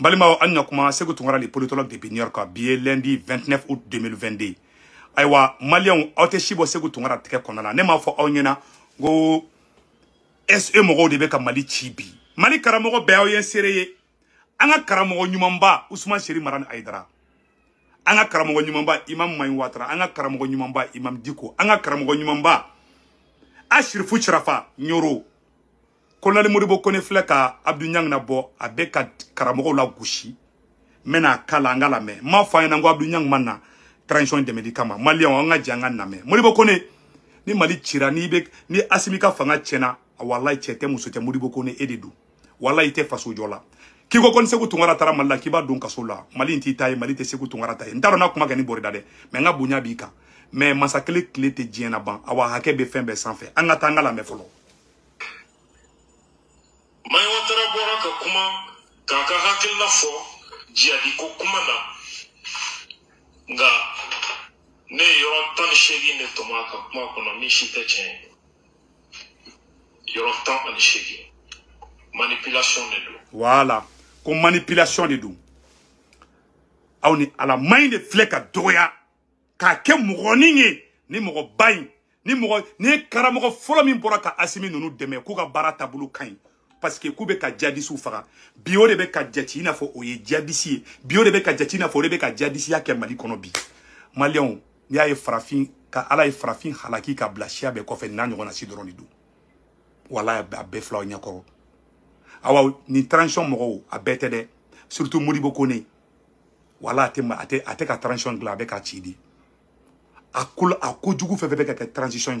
balimaw Anna ɲakuma segu tunkara le politologue de new york billet lundi 29 août 2022 ayiwa maliyɛnw aw tɛ si bɔ segu tunkara tigɛ kɔnɔna na ne m'a fɔ aw se Moro de Beka mali Chibi. mali karamɔgɔ bɛɛ aw ye seere ye an ka karamɔgɔ usman seri mara ni an imam mayi watara an nyumamba, imam diko an ka nyumamba, ashir ashirifu nyoro. Colonel Moribo Kone Fleka, Abdou Niang mena bɔ a la gushi, Mena kala m'a fɔ a Abdou Nyang ma na transition dɛmɛli kama maliyɛnw Kone ni Mali cira n'i ni Asimika fanga tiɲɛna walayi cɛ tɛ muso tɛ Modibo Kone e de don walayi i faso la k'i Seku Tunkara taara la k'i b'a don Mali Mali mais Massacre ka bonya ban awa haké be fɛn En attendant la Mayawatara bɔra ka kuma k'a ka hakilina fɔ jiyadiko kuma na ne ye yɔrɔ tan ni seegin de tɔmɔ a ka kuma kɔnɔ min si tɛ tiɲɛ yɔrɔ tan ani seegin manipulation de don. wala ko manipulation de don aw ni ala maɲi de filɛ ka dɔgɔya k'a kɛ mɔgɔnin ye ni mɔgɔba in ni mɔgɔ ni karamɔgɔ fɔlɔ min bɔra ka asimi ninnu dɛmɛ k'u ka baara taabolo ka ɲi parce que bɛ ka jadisiw faga bi o de ka n'a fɔ o ye jadisi bio bi o de bɛ ka jate i n'a mali kono bi malion n'i y'a ye farafin ka ala ye frafin halaki ka bila siya bɛɛ kɔfɛ n'a ɲɔgɔnna si dɔrɔn de wala walayi be bɛɛ fila awa ni tranchon moro a bɛɛ surtout modibo kone wala te ma te tɛ a tɛ ka tranchon dilan ka ci de a ko fe ka transition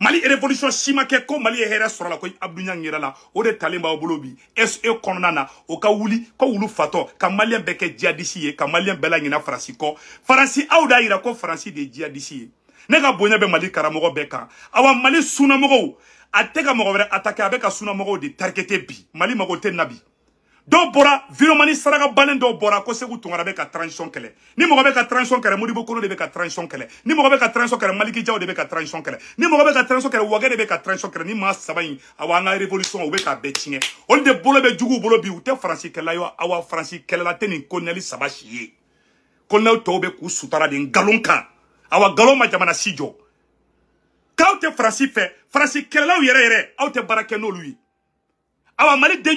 mali révolution Shimakeko mali ye sur la ko abdu de se Konana, na o ka wuli Beke wulu kamalian ka maliyɛn bɛɛ kɛ jihadisi de y'a Nega ko francisco de bonya mali Karamoro Beka, awa mali Sunamoro, a tɛ ka avec a de targeté bi mali Moro nabi dɔw bɔra viromani saraka balen Bora, bɔra ko ka transition kɛlɛ ni mɔgɔ bɛ ka transition kɛlɛ modibo kolo de bɛ ka transition kɛlɛ ni mɔgɔ bɛ ka transition kɛlɛ maliki jaw de bɛ ka transition kɛlɛ ni mɔgɔ bɛ ka transition kɛlɛ wagɛ de bɛ ka transition kɛlɛ ni maa saba awa an revolution obeka bɛ k'a de bolo Be juguw bolo bi u tɛ faransi kɛlɛla awa faransi kɛlɛla la teni koneli saba si ye kolonɛli Tobe bɛ k'u de galonka, awa galoma ma jamana Sijo. jɔ k'aw tɛ faransi fɛ faransi La yɛrɛ yɛrɛ aw tɛ awa malik den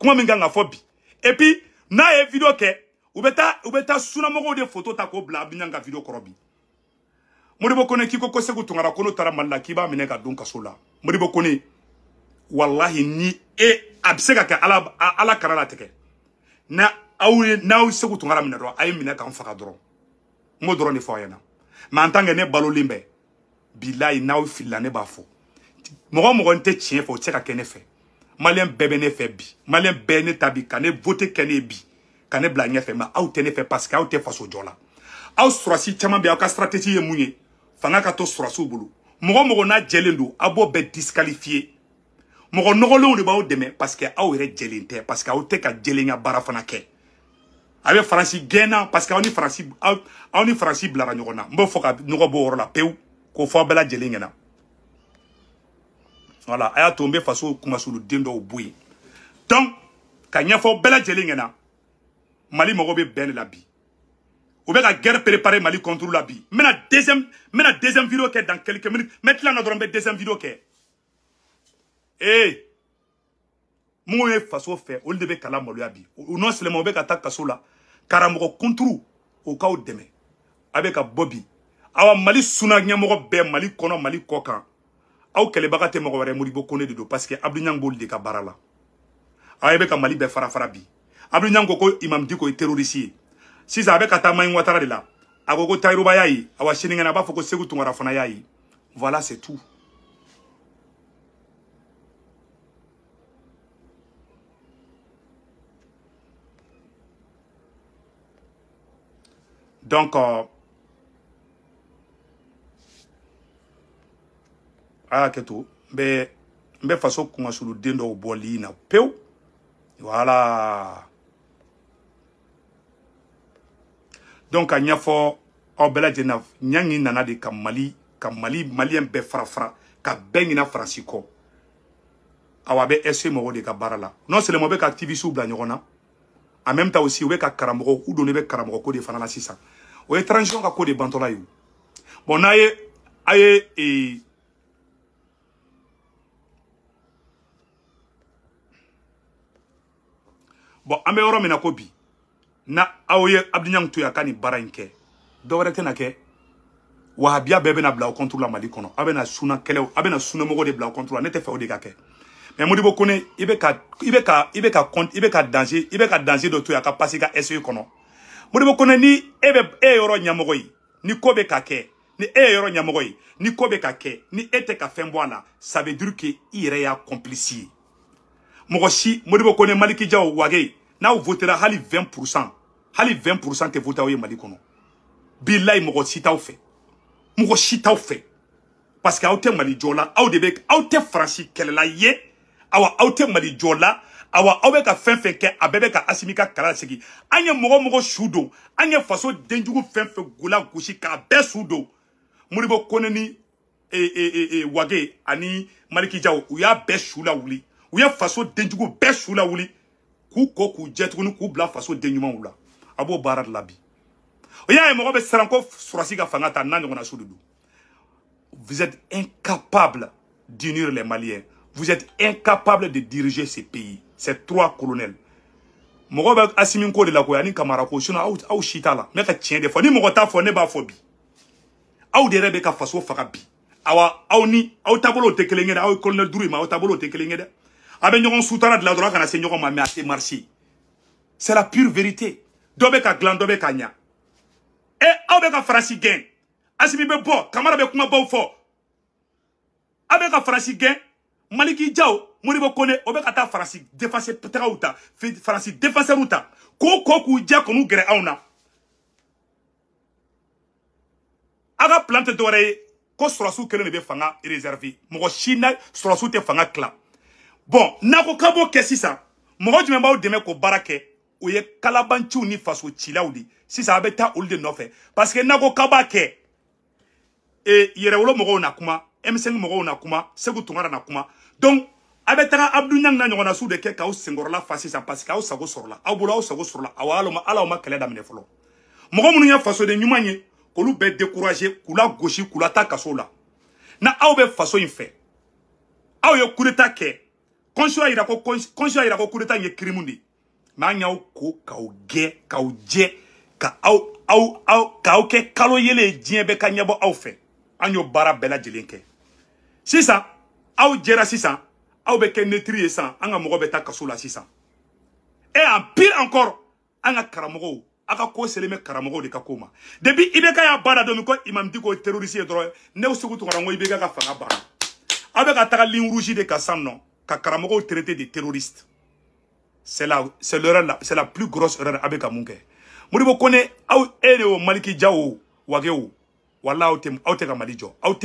kuma min kan ka fɔ bi et puis n'a ye video kɛ u bɛ taa u bɛ taa sunamɔgɔw de photo ta k'o bila Abidjan ka video kɔrɔ bi Modibo Kone k'i ko ko Seku Tunkara ko n'o taara Mali la k'i b'a minɛ ka don kaso la Modibo Kone walahi ni e a bɛ se ala ala kara la tigɛ na aw ye n'aw segu Tunkara minɛ dɔrɔn a ye minɛ k'an faga dɔrɔn n b'o dɔrɔn de fɔ aw ɲɛna mais en tant que ne balolen bɛ bilayi n'aw filila ne b'a fɔ mɔgɔ mɔgɔ n tɛ tiɲɛ fɔ o tɛ se ka kɛ Malien bébé ne fait bi Malien bébé ne tabi bi ka vote bi ka blagne fait ma mɛ aw fait ne parce que aw tɛ faso au jola aw sɔrɔsi caman bɛ stratégie ye fana katos fanga ka to sɔrɔsiw bolo moko mɔgɔ n'a jɛlen abo bé disqualifié moko demain parce que aw yɛrɛ parce que aw tɛ ka jɛlenya baara fana kɛ a parce que aw ni faransi aw, aw ni faransi bilara ɲɔgɔn na n b'o la pewu k'o fo na voilà a tombé faso sur le dɔw bɔ donc ka il y a mali mago Mali la bi ou be ka guerre préparer mali contre la bi Maintenant, deuxième deuxième vidéo que dans quelques minutes Met là notre deuxième vidéo eh, faso kala non seulement ka a mali suna be mali mali aw kɛlɛbaga tɛ mɔgɔ wɛrɛ moribo kone de don parce que ɲang b'olu de ka baara la aw ye bɛ ka mali bɛɛ fara fara bi abdu ko imam diko ye terorisi ye sisan a bɛ ka taa maɲi watara de la a ko ko tayiruba y'a ye awa sinikɛnɛ a b'a fɔ ko segu tunkara fana y'a voilà c'est tout donc euh, a y'a be to n bɛ n bɛ na wala donc anyafo obela jenaf Nyangi na nana de Kamali Kamali malien mali maliyɛn ka bɛɛ francisco awabe ese awa e de Kabarala. non c'est le même temps aussi u ka karamɔgɔ u donnen ko de fana la sisan o ka ko de bantɔla aye bon aye bon an bɛ na ko bi na aw ye tuya kani wahabia bébé na blanc contrôle la mali kɔnɔ suna kɛlɛw abena suna de blanc contrôle la ne o de ka kɛ modibo kone i ka i danger i danger do tuya yen ka pasi ka e modibo kone ni ebe bɛ e ni ko ni e ni kobe kake ni e ka fɛn ça veut dire que i y'a complice modibo kone maliki wage now votera hali 20% hali 20% te votawe aw ye Mali kɔnɔ bilayi mɔgɔ si t'aw fɛ mɔgɔ si t'aw parce que aw Mali la aw de franchi la awa aw Mali awa aw ka asimika karasegi. ke, abebe bɛɛ bɛ ka Asimi ka kala segin fin ye mɔgɔ koneni faso denjugu k'a be e, e, e, e, Wage ani Maliki jao. u y'a uli wuli. ou ya faso denjugu be su wuli k'u kɔ k'u jɛ tuguni k'u bila faso den ɲumanw la a b'o baara bi o ka fanga ta n'a ɲɔgɔnna su vous êtes incapable d'unir les maliens vous êtes incapable de diriger ce pays ces trois colonels Mokobe bɛ asimi de la koya ani kamara ko sinon aw la ne ka tiɲɛ de fɔ ni mɔgɔ t'a ne b'a fɔ bi aw de yɛrɛ bɛ ka faso faga bi awa aw ni aw taabolow aw colonel Drouima, in ma a bɛ de sutara droite à a kana se ɲɔgɔn c'est la pure vérité Dobeka bɛ ka dilan dɔ bɛ ka ɲa e, ka farasi gɛn asimi bɛ bɔ kamara bɛ kumabaw fɔ ka maliki diao, moribo kone obekata bɛ ka petrauta, farasi défenseur outa. ta farasi défenseurw ta k'o kɔ k'u jɛ kɔn'u gɛrɛ anw na aw ka plan tɛ dɔwɛrɛ ye fanga réserver fanga bon nako Kabo k'a b'o ça Moro mɔgɔ mbao b'aw k'o ou kɛ o ni faso cilaw si ça avait ou au de nofe. parce que n'a ko et e nakuma kuma M5 mɔgɔw na kuma Segu na donc a bɛ taga Abdou Niang na su de kɛ singola fasisa, fa sa. parce que la. A sɔrɔla aw awa hali ma ala ma kɛlɛ daminɛ fɔlɔ mɔgɔ minnu ye fasoden ɲuman ye k'olu bɛɛ découragé k'u la gosi la kaso la na aube be faso e fait a aw Constitution ko de je ko coup d'état ye ko ka au, au au, kalo ka ɲɛbɔ An y'o baara bɛɛ lajɛlen au Sisan aw si sisan Au bɛ kɛ ça anga ka Et en pire encore Anga ka Aka ko de kakoma debi ibeka y'a bara de ko Imam Dicko ye terroriste ne Seku ka fanga bara avec rouge de kan non Kakaramoko traité de terroriste c'est la c'est l'erreur la c'est la plus grosse erreur avec bɛ Moi je kɛ Modibo e Maliki Ja o voilà o wala aw tɛ aw tɛ ka Mali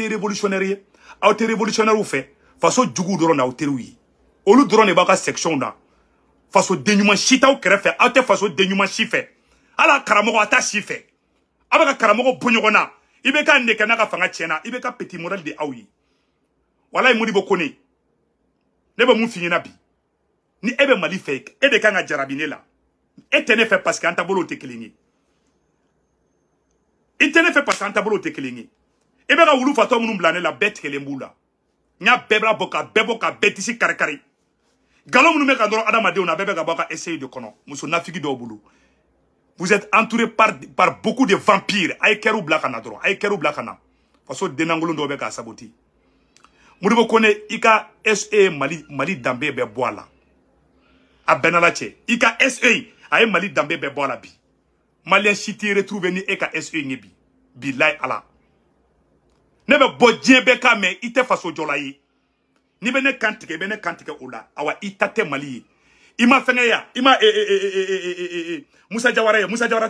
révolutionnaire ye aw tɛ révolutionnaire fɛ faso jugu dɔrɔn n'aw teriw ye olu dɔrɔn de b'aw ka section na faso denɲuman si t'aw kɛrɛfɛ aw tɛ faso denɲuman si fɛ ala karamɔgɔ alors t'a si fɛ aw avec ka karamɔgɔ bɔ ɲɔgɔn na i ka fanga tiena, i ka petit moral de aw ye walayi Modibo Kone ne bɛ mun f'i ni ebe bɛ mali fɛ e de kanga ka jarabi la e parce qu'en tabolo te tɛ Et ye fait parce qu'en tabolo te tɛ kelen ye la bɛ ka wulu fatɔ minnu la bête ke l'emboula. la n y'a bɛɛ bila bɔ ka bɛɛ bɔ ka adamade disi kari kari galon ka dɔrɔn adamadenw na bɛɛ bɛ a essaye de nafigi do bolo vous êtes entouré par par beaucoup de vampires a Kerou blakana dro, ka Kerou blakana. a ye kɛriw bila ka faso dennankolon Modibo Kone Ika ka SE Mali Mali Dambe bɛɛ a la a bɛnna la SE a Mali bi ni Ika sa SE bi bilayi ne me n'i Oula awa itate Mali Ima i ima e ya i Musa Jawara Kasola. Musa Jawara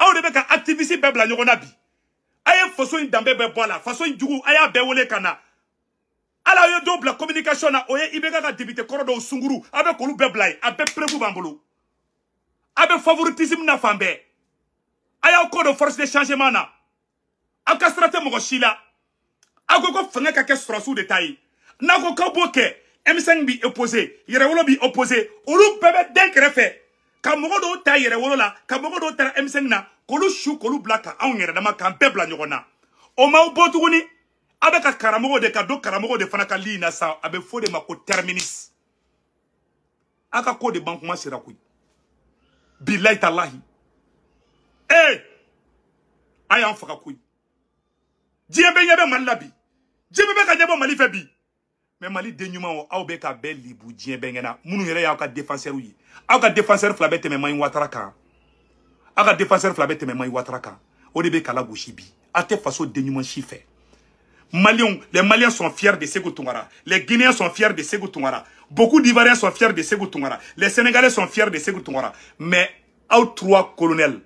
aw de bɛ ka activiste bɛɛ bi a ye faso in danbe bɛɛ bɔ a la faso in ala communication na o ye IBK ka député kɔrɔ dɔw sunguru aw kolou k'olu bɛɛ Abe yen Abe favoritisme na fan Aya a ko force de changement na aw ka sira tɛ mɔgɔ ko fanga ka de ta ko M5 b'i opposé yɛrɛwolo b'i opposé olu bɛɛ bɛ den ka mɔgɔ dɔw ta yɛrɛ wolo la ka mɔgɔ dɔw ta M5 na k'olu su k'olu bila ka anw yɛrɛ dama k'an bɛɛ bila na o m'aw bɔ tuguni a bɛ ka karamɔgɔ de ka don de fana li na sa a bɛ de ma ko terminus a ka ko de ban kuma sera koyi bilayi talahi ee a y'an faga koyi diɲɛ bɛ ɲɛ bɛ mali la bi diɲɛ ka ɲɛbɔ mali bi mais mali den ɲumanw oh, aw bɛ ka Bengena. libu diɲɛ bɛɛ défenseur oui yɛrɛ défenseur ka mais ye aw ka défenseur fila mais tɛmɛ maɲi watara kan aw ka kala faso Maliens, les Maliens sont fiers de Ségou Tongara. Les Guinéens sont fiers de Ségou Tongara. Beaucoup d'Ivoiriens sont fiers de Ségou Tongara. Les Sénégalais sont fiers de Ségou Tongara. Mais, aux trois colonels,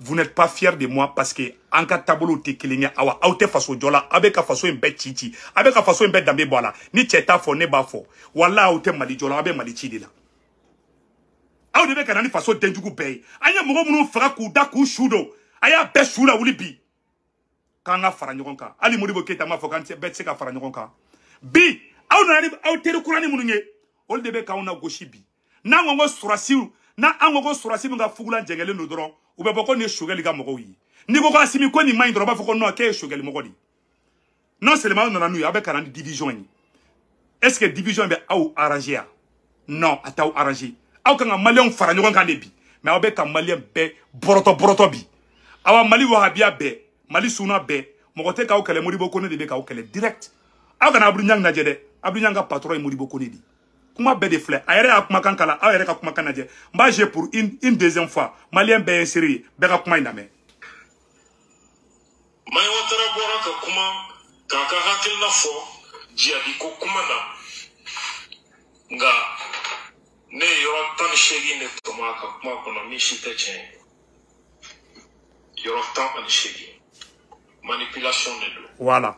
vous n'êtes pas fier de moi parce que en cas taabolow te kelen awa aw jola, faso jɔ la aw bɛ ka faso in bɛɛ ci ci faso ni cɛ t'a ne b'a fɔ wala aw mali jola la aw bɛ mali ci la ni faso denjugu bɛɛ anya an ye mɔgɔ minnu faga k'u da k'u su don be y'a bɛɛ bi k'an ka fara ɲɔgɔn kan hali modibo keyita m'a fɔ k'an bɛɛ se ka fara bi au nana ni aw kurani minnu ye de bɛ k'anw na gosi bi na ko ko sɔrɔsiw n'an ko ko u bɛ bɔ ko nin ye ka mɔgɔw ye n'i ko ko asimi ko ni man ɲi b'a fɔ ko k'e ye sogɛli de non seulement nana n'u ye aw bɛ na ni est ce que division eh be au arranger ah? non a arranger aw ka maliyɛnw fara ɲɔgɔn bi mais aw ka maliyɛn bɛɛ bɔrɔtɔ bi awa mali wahabiya be mali suna be mɔgɔ tɛ k'aw kɛlɛ moribo kone de bɛ k'aw direct aw kana abdu ɲang lajɛ dɛ abdu ɲang ka patron muri moribo kone de kuma bɛɛ de filɛ a yɛrɛ y'a kumakan kala aw yɛrɛ ka kumakan lajɛ n b'a pour une une deuxième fois maliyɛn bɛɛ ye n seere ye bɛɛ ka kuma in lamɛn. mayiwatara bɔra ka kuma k'a ka hakilina fɔ jaabi ko kuma na nka ne ye yɔrɔ tan ni seegin de tɔmɔ ka kuma kɔnɔ min si tɛ tiɲɛ yɔrɔ tan ani manipulation de don. voilà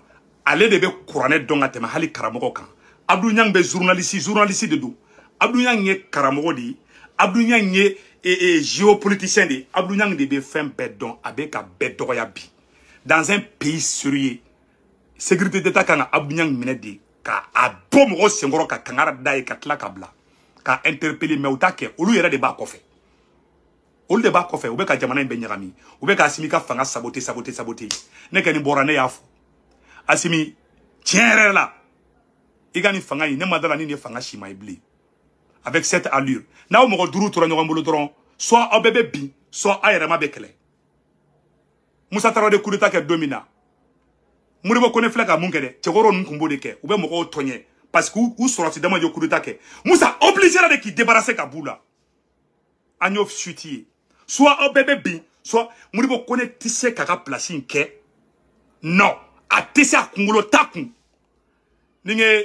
ale de bɛ kuranɛ dɔn ka tɛmɛ hali karamɔgɔ kan. Abdou Niang bɛ journaliste journaliste de tout. Abdou Niang ye karamɔgɔ Abdou Niang et, et e, géopoliticien de Abdou Niang de bɛ fɛn avec dɔn bi dans un pays sérieux sécurité d'état quand ka Abdou Nyang minɛ de ka a bɔ mɔgɔw ka kangara da ye ka ka interpeller mais u t'a olu de b'a kɔfɛ olu de b'a ou u bɛ ka jamana in bɛɛ ɲagami ka Asimi ka fanga saboter saboter saboter ne kɔni ne y'a fɔ Asimi tiɲɛ i fanga in ne ma ni nin fanga si ma avec cette allure n'aw mɔgɔ duuru tora ɲɔgɔn bolo dɔrɔn soit au bébé bi, soit aw yɛrɛma bɛ kɛlɛ musa taara de coup d'état kɛ don min na modibo ko ne filɛ ka mun kɛ dɛ cɛkɔrɔ parce que u sɔrɔsi dama ye coup d'état kɛ musa obligera de k'i débarrasser ka b'u la an y'o soit au bébé bi, soit modibo kone ne tɛ se k'a ka place in non a tɛ se a kunkolo t'a kun ni n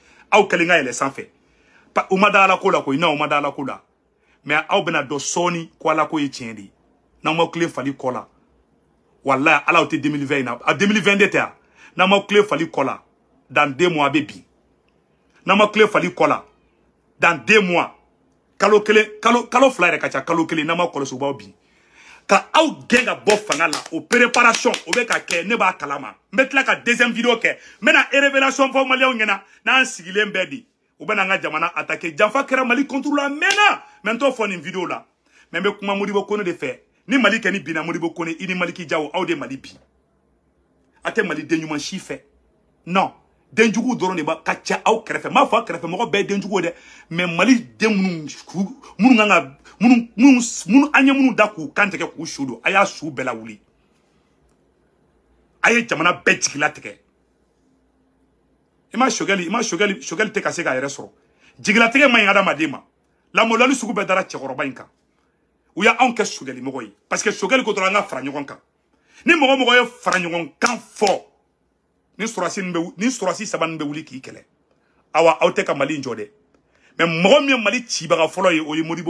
aw kɛlen ka yɛlɛ sanfɛ u ma da ala ko la koyi n'aw ma da ala ko la mɛ aw bɛna dɔn sɔɔni ko ko ye tiɲɛ de ye n'aw ma kile fali kɔ la walayi ala tɛ 2020 na a 2022 ta a n'aw ma kile fali kɔ la dans deux mois a bɛ bin n'aw ma kile fali kɔ la dans deux mois kalo kelen kalo kalo fila yɛrɛ ka ca kalo kelen n'aw ma kɔlɔsi u b'aw bin ka aw gɛn ka bɔ fanga la o préparation o bɛ ka kɛ ne b'a kalama n bɛ tila ka deuxième vidéo kɛ n na révélation fɔ maliyɛnw ɲɛna n'an sigilen bɛɛ n ka jamana attaquer janfa kɛra mali contre la mɛnna mɛ n t'o fɔ nin vidéo la mɛ n bɛ kuma modibo kone de fɛ ni mali kɛ ni binna modibo kone i ni maliki jawo aw de mali bi a tɛ mali den si fɛ non denjugu dɔrɔn de b'a ka ca aw kɛrɛfɛ m'a fɔ a kɛrɛfɛ mɔgɔ bɛɛ ye denjugu ye dɛ mɛ mali den minnu munu minnu munu anya munu daku da k'u kan tigɛ k'u su bela a aye su bɛɛ lawuli a ye jamana bɛɛ jigilatigɛ i ma sogɛli i ma sogɛli sogɛli tɛ ka se k'a yɛrɛ ma lamɔlali sugu bɛɛ dara cɛkɔrɔba in parce que shogali ko dɔrɔn an ka ni mɔgɔ mɔgɔ ye fara ɲɔgɔn kan ni sɔrɔsi nin ni sɔrɔsi saban nin k'i awa auteka tɛ ka mali jɔ dɛ mɛ ye mali ye o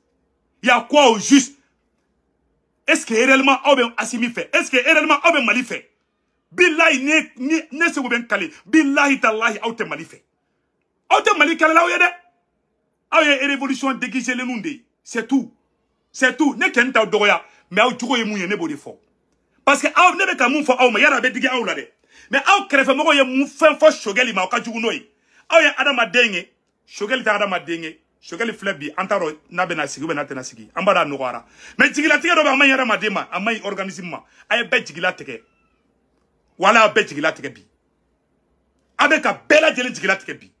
Il y a quoi au juste Est-ce que réellement Aubin Assimi fait Est-ce que réellement Aubin Mali fait Billahi ne ne se ben kale. Billahi tallahi aute Mali fait. Aute Mali la oyede. Aye révolution déguisée le monde. C'est tout. C'est tout. Ne ken ta doya. Mais au tugo yemunye ne bode Parce que aw ne be ka fo ma yara be digi aw la de. Mais aw kerefe mogo ye shogeli ma o ka jugu noy. Shogeli ta adama Sokɛli filɛ Antaro, Nabena t'a dɔn n'a bɛna sigi n'a tɛna sigi an b'a dɔn a nɔgɔyara mɛ jigilatigɛ dɔ ma ɲi hadamaden ma organisme ma wala a bɛɛ jigilatigɛ bi a bela ka bɛɛ lajɛlen bi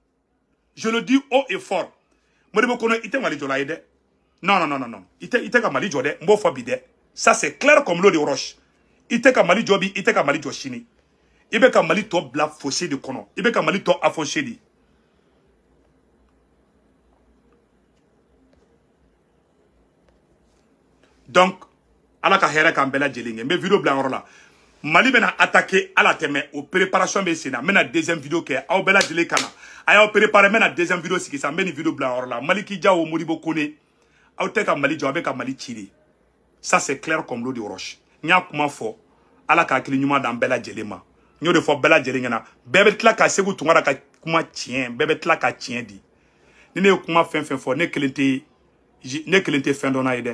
je le dis haut et fort Modibo Kɔnɔ kono ite Mali jɔla ye non non non non ite ite ka Mali jɔ dɛ n b'o bi de ça c'est clair comme l'eau de roche ite ka Mali jobi ite ka Mali jɔ sini ka Mali to bila fossé de kono ibe ka Mali to affoché donc ala ka hɛrɛ k'an bɛɛ Mais vidéo blanc bɛ mali bɛna attaqué ala la mɛ au préparation maintenant deuxième vidéo qui est bɛɛ lajɛlen ka na préparé n deuxième vidéo si sisan n bɛ vidéo blanc bila Mali la maliki jawo modibo kone Au tɛ ka mali jɔ ka mali ci ça c'est clair comme l'eau de roche n y'a fo. ala ka hakili ɲuman d'an bɛɛ lajɛlen ma de fo Bela lajɛlen ɲɛna bɛɛ ka segu tunkara ka kuma tiɲɛ bɛɛ bɛ ka tiɲɛ di ni ne ye kuma fɛn ne kelen ne kelen tɛ n'a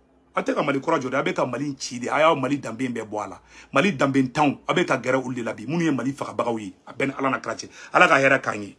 a tɛ ka mali kɔrɔ jɔ dɛ a bɛ ka mali ci de a y'aw mali danbe bɛɛ bɔ a la mali danbe tanw a bɛ ka gɛrɛ olu de la bi minnu ye mali fagabagaw ye a bɛɛ ni ala na kira cɛ ala ka hɛrɛ k'an ye